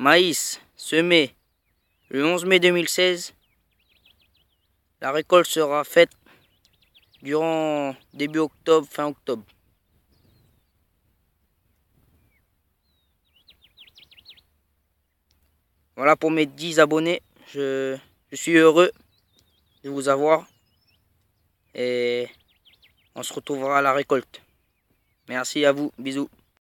Maïs semé le 11 mai 2016. La récolte sera faite durant début octobre, fin octobre. Voilà pour mes 10 abonnés. Je, suis heureux de vous avoir. Et on se retrouvera à la récolte. Merci à vous. Bisous.